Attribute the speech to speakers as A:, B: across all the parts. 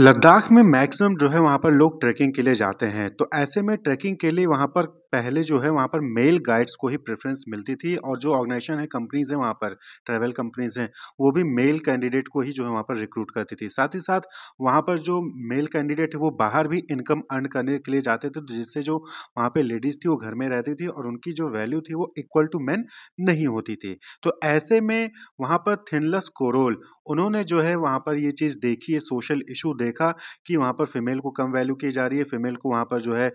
A: लद्दाख में मैक्सिमम जो है वहाँ पर लोग ट्रैकिंग के लिए जाते हैं तो ऐसे में ट्रैकिंग के लिए वहाँ पर पहले जो है वहाँ पर मेल गाइड्स को ही प्रेफरेंस मिलती थी और जो ऑर्गेनाइजेशन है कंपनीज हैं वहाँ पर ट्रैवल कंपनीज हैं वो भी मेल कैंडिडेट को ही जो है वहाँ पर रिक्रूट करती थी साथ ही साथ वहाँ पर जो मेल कैंडिडेट है वो बाहर भी इनकम अर्न करने के लिए जाते थे तो जिससे जो वहाँ पर लेडीज़ थी वो घर में रहती थी और उनकी जो वैल्यू थी वो इक्वल टू मैन नहीं होती थी तो ऐसे में वहाँ पर थिनलस कोरोल उन्होंने जो है वहाँ पर ये चीज़ देखी है सोशल इशू देखा कि वहाँ पर फीमेल को कम वैल्यू की जा रही है फीमेल को वहाँ पर जो है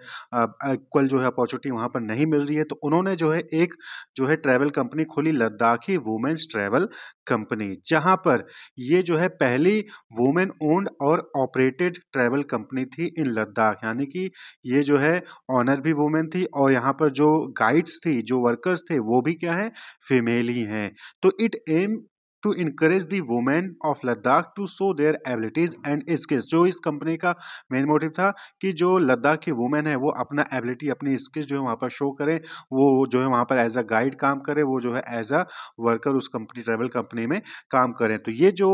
A: इक्वल जो है अपॉर्चुनिटी अपॉर्चुनिटी वहाँ पर नहीं मिल रही है तो उन्होंने जो है एक जो है ट्रैवल कंपनी खोली लद्दाखी वुमेन्स ट्रैवल कंपनी जहाँ पर ये जो है पहली वुमेन ओन्ड और ऑपरेटेड ट्रैवल कंपनी थी इन लद्दाख यानी कि ये जो है ऑनर भी वुमेन थी और यहाँ पर जो गाइड्स थी जो वर्कर्स थे वो भी क्या है फीमेल ही हैं तो it aim to encourage the women of Ladakh to show their abilities and skills जो इस कंपनी का मेन मोटिव था कि जो लद्दाख की वुमेन है वो अपना एबिलिटी अपनी स्किल्स जो है वहाँ पर शो करें वो जो है वहाँ पर एज अ गाइड काम करें वो जो है एज अ वर्कर उस कंपनी ट्रैवल कंपनी में काम करें तो ये जो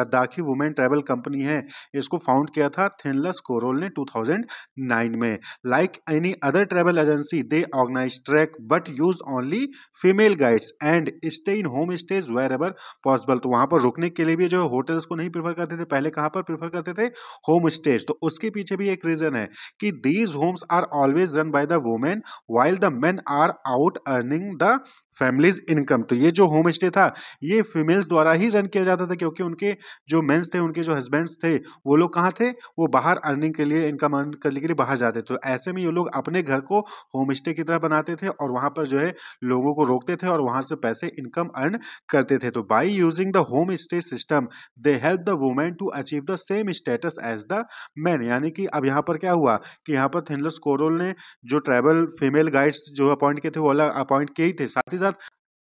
A: लद्दाखी वुमेन ट्रैवल कंपनी है इसको फाउंड किया था थिनलस कोरोल ने टू थाउजेंड नाइन में like any other travel agency they organize trek but use only female guides and stay in home stays wherever possible तो वहाँ पर रुकने के लिए भी जो होटल्स को नहीं प्रीफर करते थे पहले कहाँ पर प्रीफर करते थे होम स्टेज तो उसके पीछे भी एक रीज़न है कि these homes are always run by the women while the men are out earning the family's income तो ये जो होम स्टे था ये फीमेल्स द्वारा ही रन किया जाता था क्योंकि उनके जो मेंस थे उनके जो हस्बैंड्स थे वो लोग कहाँ थे वो बाहर अर्निंग के लिए इनकम अर्न करने के लिए बाहर जाते तो ऐसे में ये लोग अपने घर को होम स्टे की तरह बनाते थे और वहाँ पर जो है लोगों को रोकते थे और वहाँ से पैसे इनकम अर्न करते थे तो by using the home stay system they help the women to achieve the same status as the man यानी कि अब यहाँ पर क्या हुआ कि यहाँ पर थिनलस कोरोल ने जो ट्रैवल फीमेल गाइड्स जो अपॉइंट किए थे वो अलग अपॉइंट किए ही थे साथ ही साथ that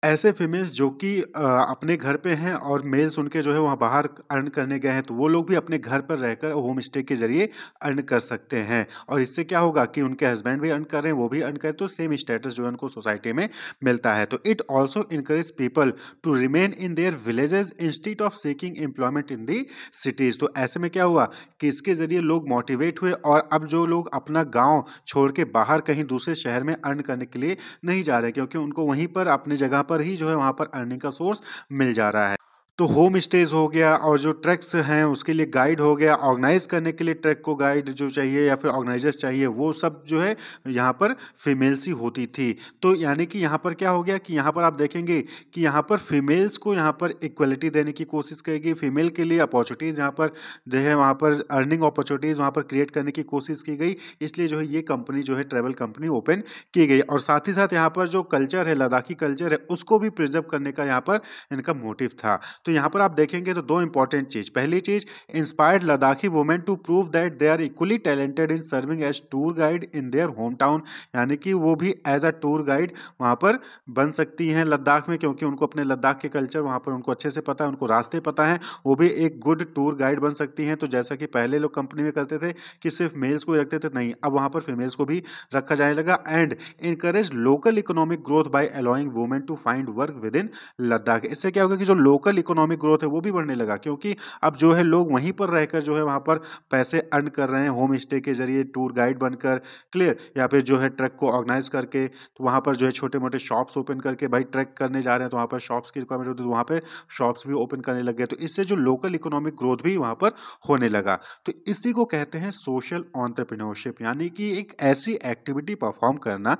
A: ऐसे फीमेल्स जो कि अपने घर पे हैं और मेल्स उनके जो है वहाँ बाहर अर्न करने गए हैं तो वो लोग भी अपने घर पर रहकर होम स्टे के ज़रिए अर्न कर सकते हैं और इससे क्या होगा कि उनके हस्बैंड भी अर्न कर रहे हैं वो भी अर्न करें तो सेम स्टेटस जो है उनको सोसाइटी में मिलता है तो it also encourage people to remain in their villages instead of seeking employment in the cities तो ऐसे में क्या हुआ कि इसके ज़रिए लोग मोटिवेट हुए और अब जो लोग अपना गाँव छोड़ के बाहर कहीं दूसरे शहर में अर्न करने के लिए नहीं जा रहे क्योंकि उनको वहीं पर अपनी जगह पर ही जो है वहाँ पर अर्निंग का सोर्स मिल जा रहा है तो होम स्टेज हो गया और जो ट्रैक्स हैं उसके लिए गाइड हो गया ऑर्गेनाइज करने के लिए ट्रैक को गाइड जो चाहिए या फिर ऑर्गेनाइजर्स चाहिए वो सब जो है यहाँ पर फीमेल्स ही होती थी तो यानी कि यहाँ पर क्या हो गया कि यहाँ पर आप देखेंगे कि यहाँ पर फीमेल्स को यहाँ पर इक्वलिटी देने की कोशिश करेगी फीमेल के लिए अपॉर्चुनिटीज़ यहाँ पर जो है वहाँ पर अर्निंग अपॉर्चुनिटीज़ वहाँ पर क्रिएट करने की कोशिश की गई इसलिए जो है ये कंपनी जो है ट्रैवल कंपनी ओपन की गई और साथ ही साथ यहाँ पर जो कल्चर है लद्दाखी कल्चर है उसको भी प्रिजर्व करने का यहाँ पर इनका मोटिव था तो यहाँ पर आप देखेंगे तो दो इंपॉर्टेंट चीज़ पहली चीज़ inspired Ladakhi women to prove that they are equally talented in serving as tour guide in their home town यानी कि वो भी एज अ टूर गाइड वहाँ पर बन सकती हैं लद्दाख में क्योंकि उनको अपने लद्दाख के कल्चर वहाँ पर उनको अच्छे से पता है उनको रास्ते पता है वो भी एक गुड टूर गाइड बन सकती हैं तो जैसा कि पहले लोग कंपनी में करते थे कि सिर्फ मेल्स को ही रखते थे नहीं अब वहाँ पर फीमेल्स को भी रखा जाने लगा and encourage local economic growth by allowing women to find work within Ladakh इससे क्या होगा कि जो लोकल इकोनॉमिक इकोनॉमिक ग्रोथ है वो भी बढ़ने लगा क्योंकि अब जो है लोग वहीं पर रहकर जो है वहाँ पर पैसे अर्न कर रहे हैं होम स्टे के जरिए टूर गाइड बनकर क्लियर या फिर जो है ट्रैक को ऑर्गेनाइज करके तो वहाँ पर जो है छोटे मोटे शॉप्स ओपन करके भाई ट्रैक करने जा रहे हैं तो वहाँ पर शॉप्स की रिक्वायरमेंट होती है तो वहाँ पर शॉप्स भी ओपन करने लग गए तो इससे जो लोकल इकोनॉमिक ग्रोथ भी वहाँ पर होने लगा तो इसी को कहते हैं सोशल ऑन्टरप्रीनोरशिप यानी कि एक ऐसी एक्टिविटी परफॉर्म करना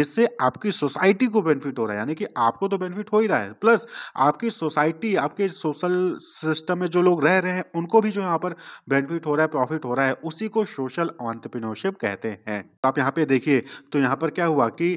A: जिससे आपकी सोसाइटी को बेनिफिट हो रहा है यानी कि आपको तो बेनिफिट हो ही रहा है प्लस आपकी सोसाइटी आपके के सोशल सिस्टम में जो लोग रह रहे हैं उनको भी जो यहाँ पर बेनिफिट हो रहा है प्रॉफिट हो रहा है उसी को सोशल ऑन्टरप्रीनोरशिप कहते हैं तो आप यहाँ पे देखिए तो यहाँ पर क्या हुआ कि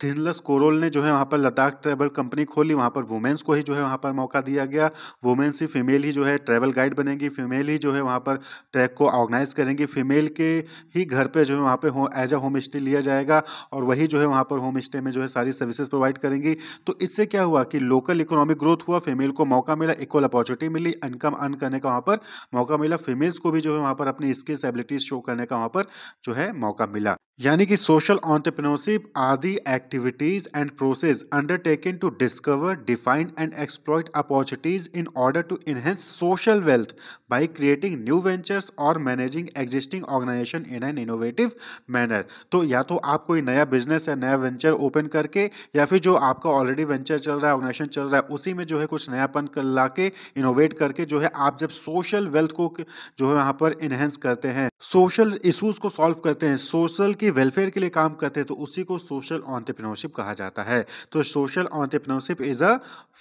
A: टिलस कोरोल ने जो है वहाँ पर लद्दाख ट्रैवल कंपनी खोली वहाँ पर वुमेंस को ही जो है वहाँ पर मौका दिया गया वुमेंस ही फीमेल ही जो है ट्रैवल गाइड बनेगी फीमेल ही जो है वहाँ पर ट्रैक को ऑर्गेनाइज करेंगी फीमेल के ही घर पे जो है वहाँ पर हो एज अ होम स्टे लिया जाएगा और वही जो है वहाँ पर होम स्टे में जो है सारी सर्विसेज प्रोवाइड करेंगी तो इससे क्या हुआ कि लोकल इकोनॉमिक ग्रोथ हुआ फीमेल को मौका मिला इक्वल अपॉर्चुनिटी मिली इनकम अर्न करने का वहाँ पर मौका मिला फीमेल्स को भी जो है वहाँ पर अपनी स्किल्स एबिलिटीज शो करने का वहाँ पर जो है मौका मिला यानी कि social entrepreneurship are the activities and process undertaken to discover define and exploit opportunities in order to enhance social wealth by creating new ventures और managing existing organization in an innovative manner तो या तो आप कोई नया business या नया venture open करके या फिर जो आपका ऑलरेडी वेंचर चल रहा है ऑर्गेनाइजेशन चल रहा है उसी में जो है कुछ नयापन कर ला के इनोवेट करके जो है आप जब सोशल वेल्थ को जो है वहाँ पर इन्हेंस करते हैं सोशल इशूज़ को सॉल्व करते हैं सोशल की की वेलफेयर के लिए काम करते हैं तो उसी को सोशल ऑन्टरप्रिनोरशिप कहा जाता है तो social entrepreneurship is a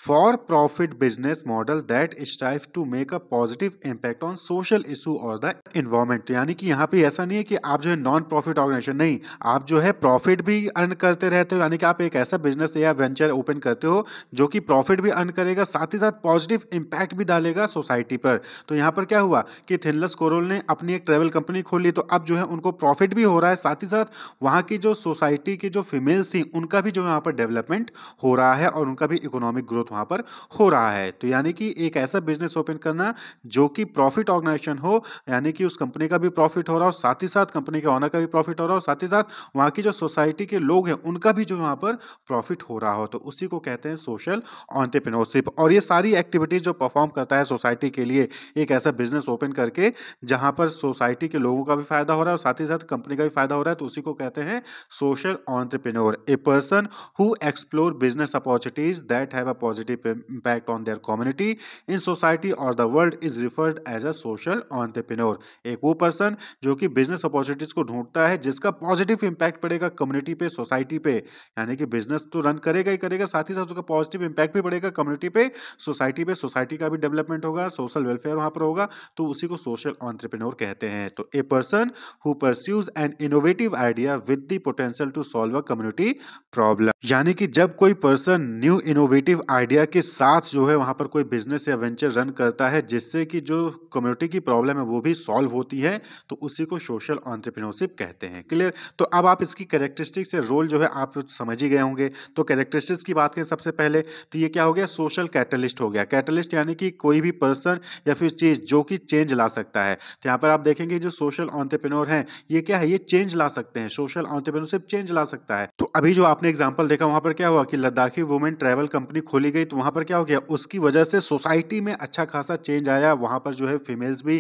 A: for profit business model that strive to make a positive impact on social issue और द इन्वायरमेंट यानी कि यहाँ पे ऐसा नहीं है कि आप जो है नॉन प्रॉफिट ऑर्गेनाइजेशन नहीं आप जो है प्रॉफिट भी अर्न करते रहते हो यानी कि आप एक ऐसा बिजनेस या वेंचर ओपन करते हो जो कि प्रॉफिट भी अर्न करेगा साथ ही साथ पॉजिटिव इम्पैक्ट भी डालेगा सोसाइटी पर तो यहाँ पर क्या हुआ कि थिनलस कोरोल ने अपनी एक ट्रेवल कंपनी खोली तो अब जो है उनको प्रॉफिट भी हो रहा है साथ ही साथ वहाँ की जो सोसाइटी की जो फीमेल्स थी उनका भी जो यहाँ पर डेवलपमेंट हो रहा है और उनका भी इकोनॉमिक ग्रोथ वहाँ पर हो रहा है तो यानी कि एक ऐसा बिजनेस ओपन करना जो कि प्रॉफिट ऑर्गेनाइजेशन हो यानी कि उस कंपनी का भी प्रॉफिट हो रहा हो साथ ही साथ कंपनी के ऑनर का भी प्रॉफिट हो रहा हो साथ ही साथ वहाँ की जो सोसाइटी के लोग हैं उनका भी जो यहाँ पर प्रॉफिट हो रहा हो तो उसी को कहते हैं सोशल ऑन्टरप्रिनोरशिप और ये सारी एक्टिविटीज़ जो परफॉर्म करता है सोसाइटी के लिए एक ऐसा बिजनेस ओपन करके जहाँ पर सोसाइटी के लोगों का भी फायदा हो रहा है और साथ ही साथ कंपनी का भी फायदा हो रहा है तो तो उसी को कहते हैं social entrepreneur a person who explore business opportunities that have a positive impact on their community in society और the world is referred as a social entrepreneur एक वो पर्सन जो कि बिजनेस अपॉर्चुनिटीज को ढूंढता है जिसका पॉजिटिव इम्पैक्ट पड़ेगा कम्युनिटी पे सोसाइटी पे यानी कि बिजनेस तो रन करेगा ही करेगा साथ ही साथ उसका पॉजिटिव इम्पैक्ट भी पड़ेगा कम्युनिटी पे सोसाइटी पे सोसाइटी का भी डेवलपमेंट होगा सोशल वेलफेयर वहाँ पर होगा तो उसी को सोशल ऑन्टरप्रेन्योर कहते हैं तो a person who pursues an innovative idea with the potential to solve a community problem यानी कि जब कोई पर्सन न्यू इनोवेटिव आइडिया के साथ जो है वहां पर कोई बिजनेस या वेंचर रन करता है जिससे कि जो कम्युनिटी की प्रॉब्लम है वो भी सॉल्व होती है तो उसी को सोशल ऑन्टरप्रिनोरशिप कहते हैं क्लियर तो अब आप इसकी कैरेक्टरिस्टिक्स या रोल जो है आप समझ ही गए होंगे तो कैरेक्टरिस्टिक्स की बात करें सबसे पहले तो ये क्या हो गया सोशल कैटलिस्ट हो गया कैटलिस्ट यानी कि कोई भी पर्सन या फिर चीज़ जो कि चेंज ला सकता है तो यहाँ पर आप देखेंगे जो सोशल ऑन्टरप्रिनोर हैं ये क्या है ये चेंज ला सकते सकते हैं सोशल ऑन्टरप्रेन्योरशिप चेंज ला सकता है तो अभी जो आपने एग्जाम्पल देखा वहां पर क्या हुआ कि लद्दाखी वुमेन ट्रैवल कंपनी खोली गई तो वहां पर क्या हो गया उसकी वजह से सोसाइटी में अच्छा खासा चेंज आया वहां पर जो है फीमेल्स भी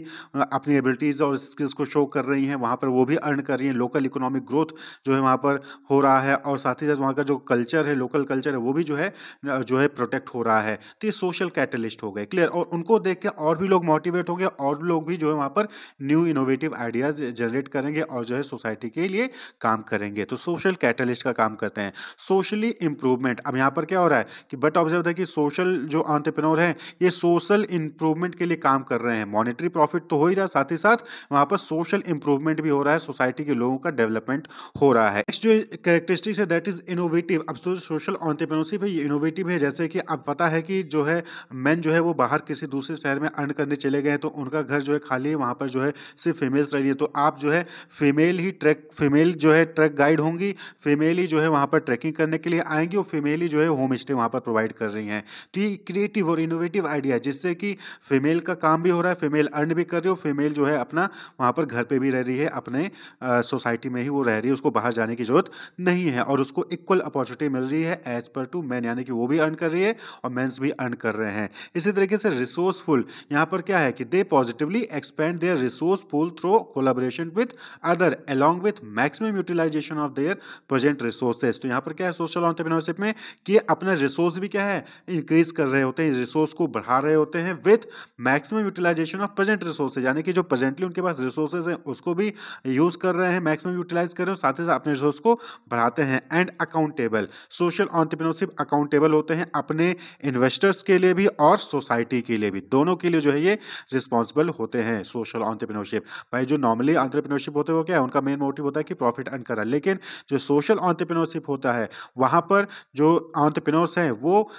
A: अपनी एबिलिटीज़ और स्किल्स को शो कर रही हैं वहां पर वो भी अर्न कर रही हैं लोकल इकोनॉमिक ग्रोथ जो है वहां पर हो रहा है और साथ ही साथ वहां का जो कल्चर है लोकल कल्चर है वो भी जो है जो है प्रोटेक्ट हो रहा है तो ये सोशल कैटलिस्ट हो गए क्लियर और उनको देख के और भी लोग मोटिवेट होंगे और लोग भी जो है वहां पर न्यू इनोवेटिव आइडियाज़ जनरेट करेंगे और जो है सोसाइटी के लिए लिए काम करेंगे तो सोशल कैटलिस्ट का काम करते हैं सोशली इंप्रूवमेंट अब यहाँ पर क्या हो रहा है कि बट ऑब्जर्व है कि सोशल जो ऑन्टरप्रनोर हैं ये सोशल इंप्रूवमेंट के लिए काम कर रहे हैं मॉनिटरी प्रॉफिट तो हो ही रहा है साथ ही साथ वहाँ पर सोशल इंप्रूवमेंट भी हो रहा है सोसाइटी के लोगों का डेवलपमेंट हो रहा है नेक्स्ट जो करेक्टरिस्टिक्स है दैट इज इनोवेटिव अब सोशल तो ऑन्टरप्रनोरशिप है ये इनोवेटिव है जैसे कि अब पता है कि जो है मैन जो है वो बाहर किसी दूसरे शहर में अर्न करने चले गए हैं तो उनका घर जो है खाली है वहाँ पर जो है सिर्फ फीमेल्स रह रही है तो आप जो है फीमेल ही ट्रैक फीमेल जो है ट्रक गाइड होंगी फीमेल ही जो है वहाँ पर ट्रैकिंग करने के लिए आएंगी और फीमेल ही जो है होम स्टे वहाँ पर प्रोवाइड कर रही हैं तो ये क्रिएटिव और इनोवेटिव आइडिया जिससे कि फीमेल का काम भी हो रहा है फीमेल अर्न भी कर रही हो फीमेल जो है अपना वहाँ पर घर पर भी रह रही है अपने सोसाइटी में ही वो रह रही है उसको बाहर जाने की जरूरत नहीं है और उसको इक्वल अपॉर्चुनिटी मिल रही है एज पर टू मैन यानी कि वो भी अर्न कर रही है और मैंस भी अर्न कर रहे हैं इसी तरीके से रिसोर्सफुल यहाँ पर क्या है कि they positively expand their resource pool through collaboration with other along with maximum utilization of their present resources तो यहाँ पर क्या है सोशल ऑन्टरप्रीनरशिप में कि अपने रिसोर्स भी क्या है इंक्रीज कर रहे होते हैं रिसोर्स को बढ़ा रहे होते हैं with maximum utilization of present resources यानी कि जो प्रेजेंटली उनके पास रिसोर्सेज हैं उसको भी यूज़ कर रहे हैं मैक्सिमम यूटिलाइज कर रहे हैं साथ ही साथ अपने रिसोर्स को बढ़ाते हैं and accountable social entrepreneurship accountable होते हैं अपने इन्वेस्टर्स के लिए भी और सोसाइटी के लिए भी दोनों के लिए जो है ये रिस्पॉन्सिबल होते हैं सोशल ऑन्टरप्रीनरशिप भाई जो नॉर्मली ऑन्टरप्रीनरशिप होते हैं वो क्या है उनका मेन मोटिव होता है कि प्रॉफिट अर्न कर रहा है लेकिन जो सोशल ऑन्टरप्रिनोरशिप होता है वहाँ पर जो ऑन्टरप्रिनोर्स हैं वो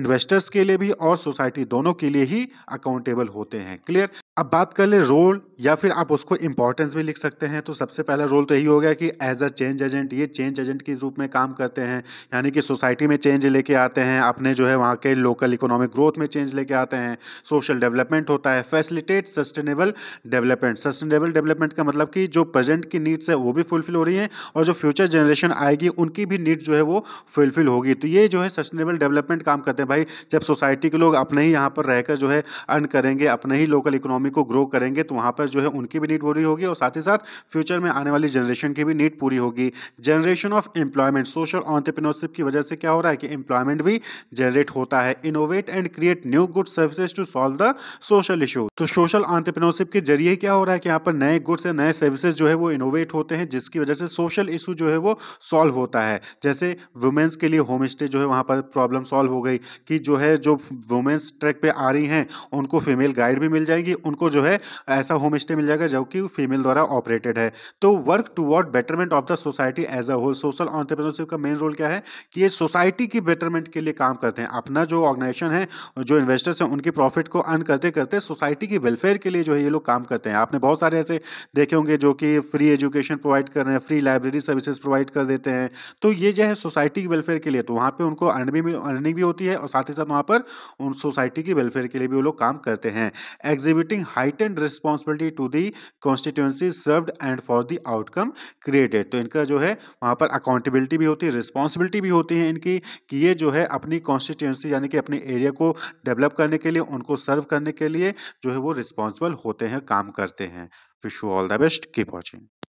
A: इन्वेस्टर्स के लिए भी और सोसाइटी दोनों के लिए ही अकाउंटेबल होते हैं क्लियर अब बात कर ले रोल या फिर आप उसको इम्पोर्टेंस भी लिख सकते हैं तो सबसे पहला रोल तो यही हो गया कि एज अ चेंज एजेंट ये चेंज एजेंट के रूप में काम करते हैं यानी कि सोसाइटी में चेंज लेके आते हैं अपने जो है वहाँ के लोकल इकोनॉमिक ग्रोथ में चेंज लेके आते हैं सोशल डेवलपमेंट होता है facilitate sustainable development sustainable development का मतलब कि जो प्रेजेंट की नीड्स है वो भी फुलफिल हो रही हैं और जो फ्यूचर जनरेशन आएगी उनकी भी नीड जो है वो फुलफिल होगी तो ये जो है सस्टेनेबल डेवलपमेंट काम करते हैं भाई जब सोसाइटी के लोग अपने ही यहाँ पर रहकर जो है अर्न करेंगे अपने ही लोकल इकोनॉमिक इकोनॉमी को ग्रो करेंगे तो वहाँ पर जो है उनकी भी नीड पूरी होगी और साथ ही साथ फ्यूचर में आने वाली जनरेशन की भी नीड पूरी होगी generation of employment social entrepreneurship की वजह से क्या हो रहा है कि एम्प्लॉयमेंट भी जनरेट होता है innovate and create new good services to solve the social issue तो सोशल ऑन्टरप्रिनोरशिप के जरिए क्या हो रहा है कि यहाँ पर नए गुड्स या नए सर्विसेज जो है वो इनोवेट होते हैं जिसकी वजह से सोशल इशू जो है वो सॉल्व होता है जैसे वुमेंस के लिए होम स्टे जो है वहाँ पर प्रॉब्लम सॉल्व हो गई कि जो है जो वुमेंस ट्रैक पर आ रही हैं उनको फीमेल गाइड भी मिल जाएगी उनको जो है ऐसा होम स्टे मिल जाएगा जो कि फीमेल द्वारा ऑपरेटेड है तो work toward betterment of the society as a whole social entrepreneurship का मेन रोल क्या है कि ये सोसाइटी की बेटरमेंट के लिए काम करते हैं अपना जो ऑर्गेनाइजेशन है जो इन्वेस्टर्स हैं उनकी प्रॉफिट को अर्न करते करते सोसाइटी की वेलफेयर के लिए जो है ये लोग काम करते हैं आपने बहुत सारे ऐसे देखे होंगे जो कि फ्री एजुकेशन प्रोवाइड कर रहे हैं फ्री लाइब्रेरी सर्विसेज प्रोवाइड कर देते हैं तो ये जो है सोसाइटी की वेलफेयर के लिए तो वहाँ पर उनको अर्न भी अर्निंग भी होती है और साथ ही साथ वहाँ पर उन सोसाइटी की वेलफेयर के लिए भी वो लोग काम करते हैं exhibiting giving heightened responsibility to the constituency served and for the outcome created तो इनका जो है वहाँ पर accountability भी होती है responsibility भी होती है इनकी कि ये जो है अपनी constituency यानी कि अपने area को develop करने के लिए उनको serve करने के लिए जो है वो responsible होते हैं काम करते हैं wish you all the best keep watching